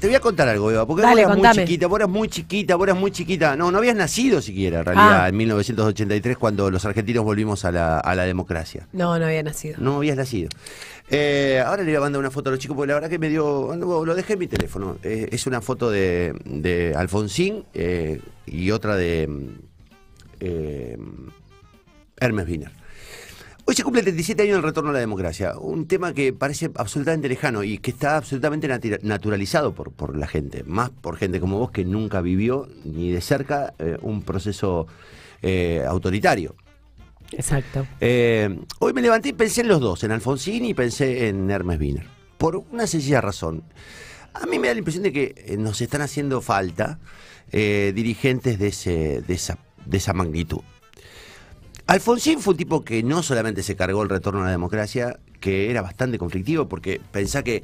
Te voy a contar algo, Eva, porque vos eras muy chiquita, vos eras muy chiquita, vos eras muy chiquita. No, no habías nacido siquiera, en realidad, ah. en 1983, cuando los argentinos volvimos a la, democracia. No, no había nacido. No habías nacido. Eh, ahora le voy a mandar una foto a los chicos, porque la verdad que me dio. Lo dejé en mi teléfono. Eh, es una foto de, Alfonsín eh, y otra de mm, Hermes Wiener. Hoy se cumple 37 años del retorno a la democracia, un tema que parece absolutamente lejano y que está absolutamente naturalizado por, por la gente, más por gente como vos que nunca vivió ni de cerca eh, un proceso eh, autoritario. Exacto. Eh, hoy me levanté y pensé en los dos, en Alfonsín y pensé en Hermes Wiener, por una sencilla razón. A mí me da la impresión de que nos están haciendo falta dirigentes de, de, esa, de esa magnitud. Alfonsín fue un tipo que no solamente se cargó el retorno a la democracia, que era bastante conflictivo, porque pensá que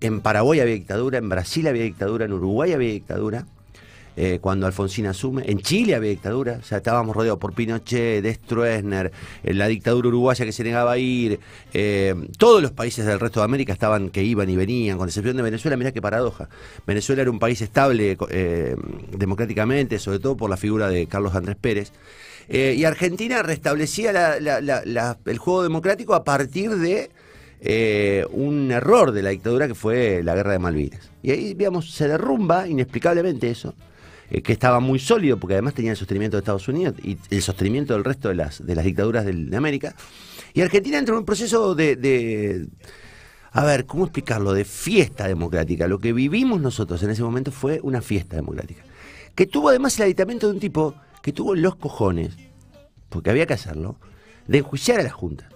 en Paraguay había dictadura, en Brasil había dictadura, en Uruguay había dictadura, eh, cuando Alfonsín asume, en Chile había dictadura, o sea, estábamos rodeados por Pinochet, de Stroessner, eh, la dictadura uruguaya que se negaba a ir, eh, todos los países del resto de América estaban que iban y venían, con excepción de Venezuela, mirá qué paradoja. Venezuela era un país estable democráticamente, sobre todo por la figura de Carlos Andrés Pérez. Eh, y Argentina restablecía el juego democrático a partir de eh, un error de la dictadura que fue la guerra de Malvinas. Y ahí, digamos, se derrumba inexplicablemente eso, eh, que estaba muy sólido, porque además tenía el sostenimiento de Estados Unidos y el sostenimiento del resto de las, de las dictaduras de, América. Y Argentina entró en un proceso de, de a ver, ¿cómo explicarlo? De fiesta democrática. Lo que vivimos nosotros en ese momento fue una fiesta democrática. Que tuvo además el aditamento de un tipo que tuvo los cojones, porque había que hacerlo, de enjuiciar a la Junta.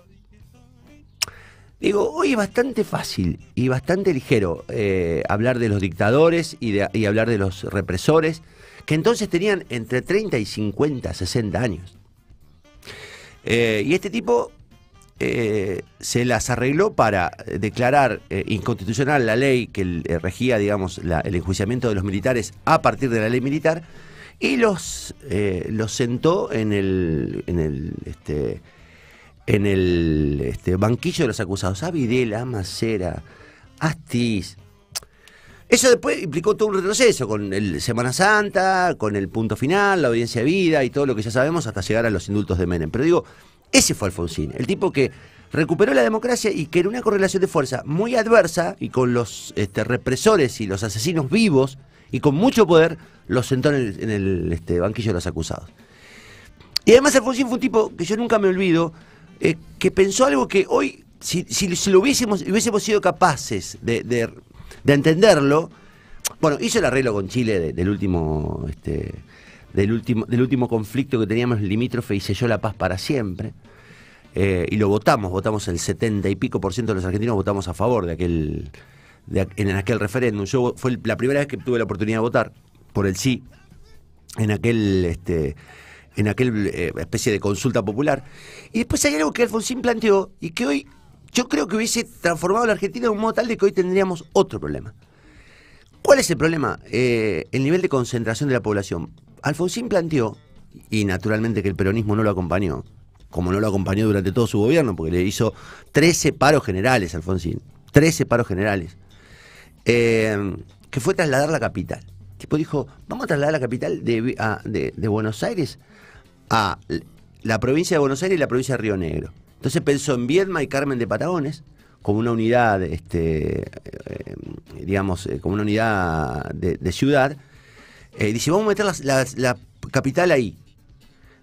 Digo, hoy es bastante fácil y bastante ligero eh, hablar de los dictadores y, de, y hablar de los represores, que entonces tenían entre 30 y 50, 60 años. Eh, y este tipo eh, se las arregló para declarar inconstitucional la ley que regía, digamos, el enjuiciamiento de los militares a partir de la ley militar y los, eh, los sentó en el, en el, este, en el este, banquillo de los acusados. A Videla, Macera, Astiz. Eso después implicó todo un retroceso con el Semana Santa, con el punto final, la audiencia de vida y todo lo que ya sabemos hasta llegar a los indultos de Menem. Pero digo, ese fue Alfonsín, el tipo que recuperó la democracia y que en una correlación de fuerza muy adversa y con los este, represores y los asesinos vivos y con mucho poder, lo sentó en el, este, banquillo de los acusados. Y además Alfonsín fue un tipo que yo nunca me olvido, eh, que pensó algo que hoy, si, lo hubiésemos, hubiésemos sido capaces de, entenderlo, bueno, hizo el arreglo con Chile del último... Este, del último, del último conflicto que teníamos limítrofe y selló la paz para siempre. Eh, y lo votamos, votamos el 70 y pico por ciento de los argentinos votamos a favor de aquel, de, en aquel referéndum. Yo fue la primera vez que tuve la oportunidad de votar por el sí en aquel este, en aquel eh, especie de consulta popular. Y después hay algo que Alfonsín planteó y que hoy yo creo que hubiese transformado la Argentina de un modo tal de que hoy tendríamos otro problema. ¿Cuál es el problema? Eh, el nivel de concentración de la población. Alfonsín planteó, y naturalmente que el peronismo no lo acompañó, como no lo acompañó durante todo su gobierno, porque le hizo 13 paros generales Alfonsín, 13 paros generales, eh, que fue trasladar la capital tipo dijo, vamos a trasladar la capital de, Buenos Aires a la provincia de Buenos Aires y la provincia de Río Negro. Entonces pensó en Viedma y Carmen de Patagones como una unidad, este, eh, digamos, eh, como una unidad de, ciudad. Eh, dice, vamos a meter la capital ahí.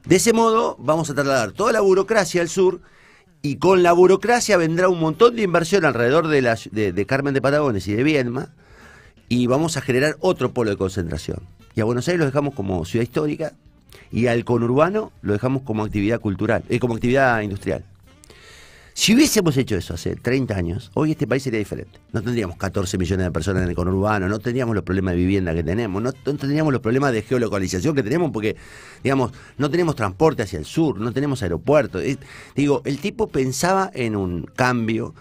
De ese modo vamos a trasladar toda la burocracia al sur y con la burocracia vendrá un montón de inversión alrededor de, de Carmen de Patagones y de Viedma y vamos a generar otro polo de concentración. Y a Buenos Aires lo dejamos como ciudad histórica y al conurbano lo dejamos como actividad cultural, eh, como actividad industrial. Si hubiésemos hecho eso hace 30 años, hoy este país sería diferente. No tendríamos 14 millones de personas en el conurbano, no tendríamos los problemas de vivienda que tenemos, no, tendríamos los problemas de geolocalización que tenemos porque, digamos, no tenemos transporte hacia el sur, no tenemos aeropuerto. digo, el tipo pensaba en un cambio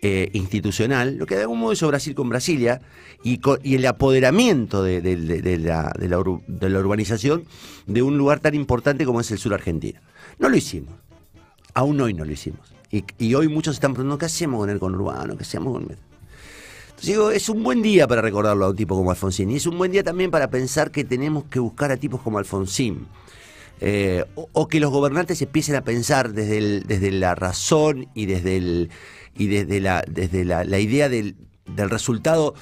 eh, institucional, lo que de algún modo hizo Brasil con Brasilia, y, el apoderamiento de, la, urbanización de un lugar tan importante como es el sur argentino. No lo hicimos, aún hoy no lo hicimos. Y, hoy muchos están preguntando, ¿qué hacemos con el conurbano? ¿Qué hacemos con el... digo, es un buen día para recordarlo a un tipo como Alfonsín, y es un buen día también para pensar que tenemos que buscar a tipos como Alfonsín. Eh, o, que los gobernantes empiecen a pensar desde, desde la razón y desde el, y desde la, desde la, idea del, resultado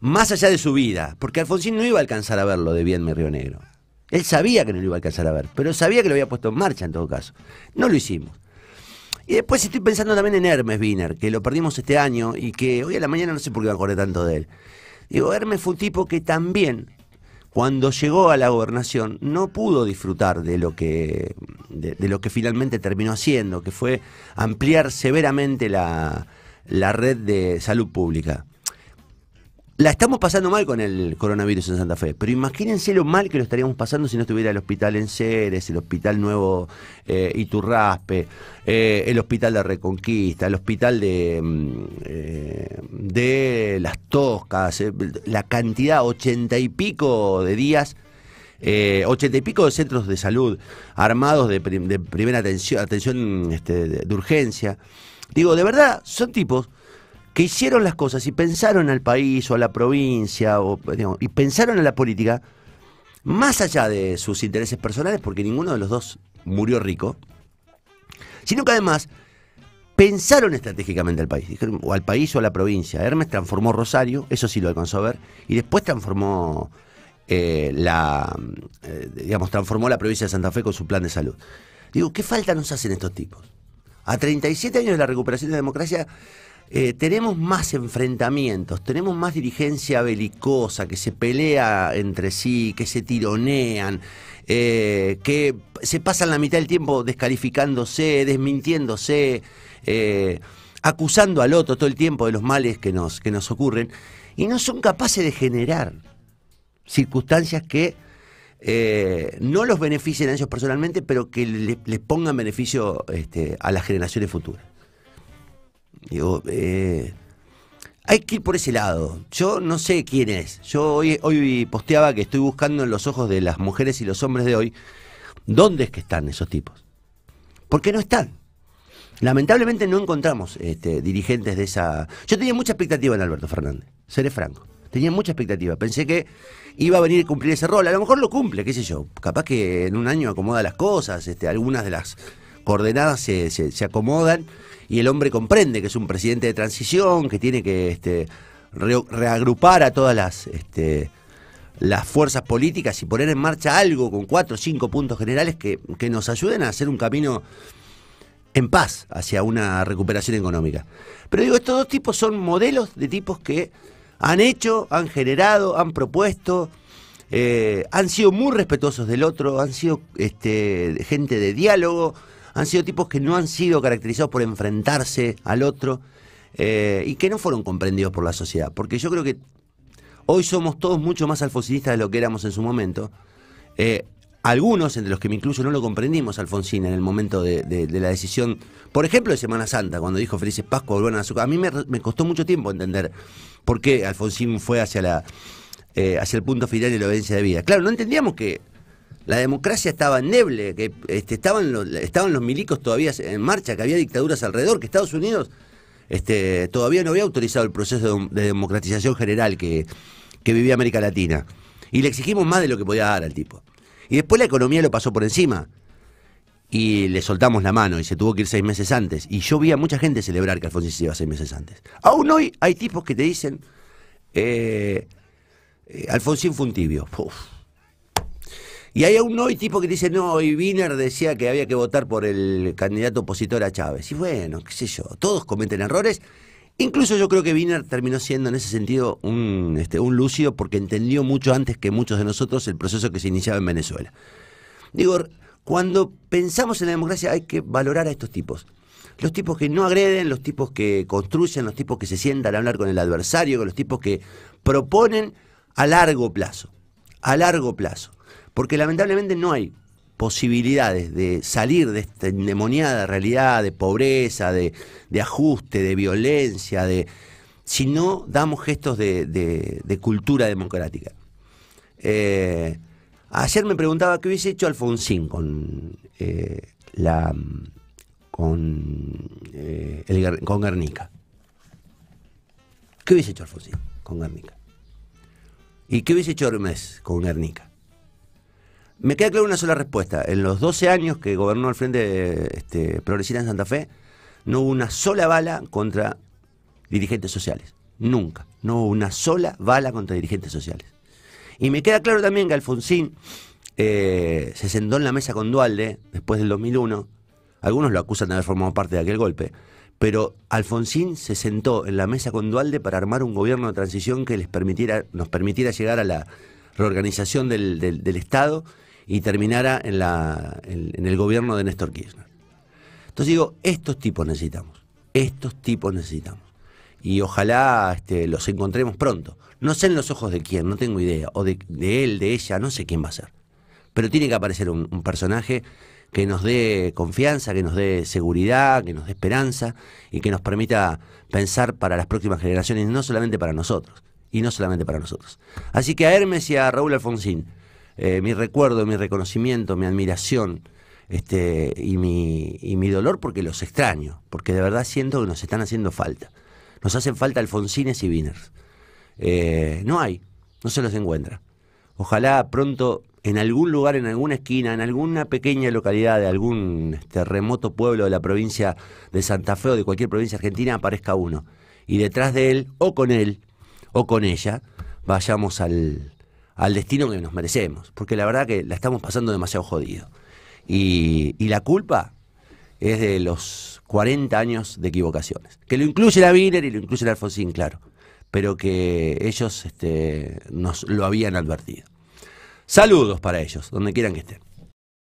más allá de su vida, porque Alfonsín no iba a alcanzar a verlo de bien Río Negro. Él sabía que no lo iba a alcanzar a ver, pero sabía que lo había puesto en marcha en todo caso. No lo hicimos. Y después estoy pensando también en Hermes Wiener, que lo perdimos este año y que hoy a la mañana no sé por qué me acordé tanto de él. Digo, Hermes fue un tipo que también cuando llegó a la gobernación no pudo disfrutar de lo que, de, lo que finalmente terminó haciendo, que fue ampliar severamente la, red de salud pública. La estamos pasando mal con el coronavirus en Santa Fe, pero imagínense lo mal que lo estaríamos pasando si no estuviera el hospital en Ceres, el hospital nuevo eh, Iturraspe, eh, el hospital de Reconquista, el hospital de mm, eh, de las toscas, eh, la cantidad, ochenta y pico de días, eh, ochenta y pico de centros de salud armados de, primera atención, atención este, de, urgencia. Digo, de verdad, son tipos que hicieron las cosas y pensaron al país o a la provincia o, y pensaron en la política más allá de sus intereses personales, porque ninguno de los dos murió rico, sino que además pensaron estratégicamente al país, o al país o a la provincia. Hermes transformó Rosario, eso sí lo alcanzó a ver, y después transformó eh, la, eh, digamos, transformó la provincia de Santa Fe con su plan de salud. Digo, ¿qué falta nos hacen estos tipos? A 37 años de la recuperación de la democracia, eh, tenemos más enfrentamientos, tenemos más dirigencia belicosa, que se pelea entre sí, que se tironean, que se pasan la mitad del tiempo descalificándose, desmintiéndose. Eh, acusando al otro todo el tiempo de los males que nos, que nos ocurren, y no son capaces de generar circunstancias que eh, no los beneficien a ellos personalmente, pero que les pongan beneficio este, a las generaciones futuras. Digo, eh, hay que ir por ese lado. Yo no sé quién es. Yo hoy, hoy posteaba que estoy buscando en los ojos de las mujeres y los hombres de hoy dónde es que están esos tipos. porque no están? Lamentablemente no encontramos este, dirigentes de esa. Yo tenía mucha expectativa en Alberto Fernández, seré franco. Tenía mucha expectativa. Pensé que iba a venir a cumplir ese rol. A lo mejor lo cumple, qué sé yo. Capaz que en un año acomoda las cosas, este, algunas de las coordenadas se, se, acomodan y el hombre comprende que es un presidente de transición, que tiene que este, reagrupar a todas las, este, las fuerzas políticas y poner en marcha algo con cuatro o cinco puntos generales que, que nos ayuden a hacer un camino en paz hacia una recuperación económica. Pero digo, estos dos tipos son modelos de tipos que han hecho, han generado, han propuesto, eh, han sido muy respetuosos del otro, han sido este, gente de diálogo, han sido tipos que no han sido caracterizados por enfrentarse al otro eh, y que no fueron comprendidos por la sociedad. Porque yo creo que hoy somos todos mucho más alfocinistas de lo que éramos en su momento. Eh, algunos, entre los que me incluyo, no lo comprendimos, Alfonsín, en el momento de, la decisión, por ejemplo, de Semana Santa, cuando dijo Felices Pascua, volvieron a su casa. A mí me, costó mucho tiempo entender por qué Alfonsín fue hacia, la, eh, hacia el punto final de la obediencia de vida. Claro, no entendíamos que la democracia estaba neble, que este, estaban, los, estaban los milicos todavía en marcha, que había dictaduras alrededor, que Estados Unidos este, todavía no había autorizado el proceso de, democratización general que vivía América Latina. Y le exigimos más de lo que podía dar al tipo. Y después la economía lo pasó por encima. Y le soltamos la mano y se tuvo que ir seis meses antes. Y yo vi a mucha gente celebrar que Alfonsín se iba seis meses antes. Aún hoy hay tipos que te dicen, eh, eh, Alfonsín fue Y hay aún hoy tipos que dicen, no, hoy Wiener decía que había que votar por el candidato opositor a Chávez. Y bueno, qué sé yo, todos cometen errores Incluso yo creo que Wiener terminó siendo en ese sentido un, este, un lúcido porque entendió mucho antes que muchos de nosotros el proceso que se iniciaba en Venezuela. Digo, cuando pensamos en la democracia hay que valorar a estos tipos. Los tipos que no agreden, los tipos que construyen, los tipos que se sientan a hablar con el adversario, los tipos que proponen a largo plazo. A largo plazo. Porque lamentablemente no hay posibilidades de salir de esta endemoniada realidad de pobreza, de, ajuste, de violencia, de si no damos gestos de, cultura democrática. Eh, ayer me preguntaba qué hubiese hecho Alfonsín con eh, la con, eh, con Guernica. ¿Qué hubiese hecho Alfonsín con Guernica? ¿Y qué hubiese hecho Hermes con Guernica? Me queda claro una sola respuesta. En los 12 años que gobernó el Frente este, Progresista en Santa Fe, no hubo una sola bala contra dirigentes sociales. Nunca. No hubo una sola bala contra dirigentes sociales. Y me queda claro también que Alfonsín eh, se sentó en la mesa con Dualde después del 2001. Algunos lo acusan de haber formado parte de aquel golpe. Pero Alfonsín se sentó en la mesa con Dualde para armar un gobierno de transición que les permitiera, nos permitiera llegar a la reorganización del, del Estado y terminara en, la, en, el gobierno de Néstor Kirchner. Entonces digo, estos tipos necesitamos, estos tipos necesitamos. Y ojalá este, los encontremos pronto. No sé en los ojos de quién, no tengo idea, o de, él, de ella, no sé quién va a ser. Pero tiene que aparecer un, un personaje que nos dé confianza, que nos dé seguridad, que nos dé esperanza y que nos permita pensar para las próximas generaciones, no solamente para nosotros, y no solamente para nosotros. Así que a Hermes y a Raúl Alfonsín, eh, mi recuerdo, mi reconocimiento, mi admiración este, y, mi, mi dolor porque los extraño, porque de verdad siento que nos están haciendo falta. Nos hacen falta Alfonsines y Winners. Eh, no hay, no se los encuentra. Ojalá pronto en algún lugar, en alguna esquina, en alguna pequeña localidad de algún este, remoto pueblo de la provincia de Santa Fe o de cualquier provincia argentina aparezca uno. Y detrás de él, o con él, o con ella, vayamos al, al destino que nos merecemos, porque la verdad que la estamos pasando demasiado jodido. Y, la culpa es de los 40 años de equivocaciones, que lo incluye la Wiener y lo incluye la Alfonsín, claro, pero que ellos este, nos lo habían advertido. Saludos para ellos, donde quieran que estén.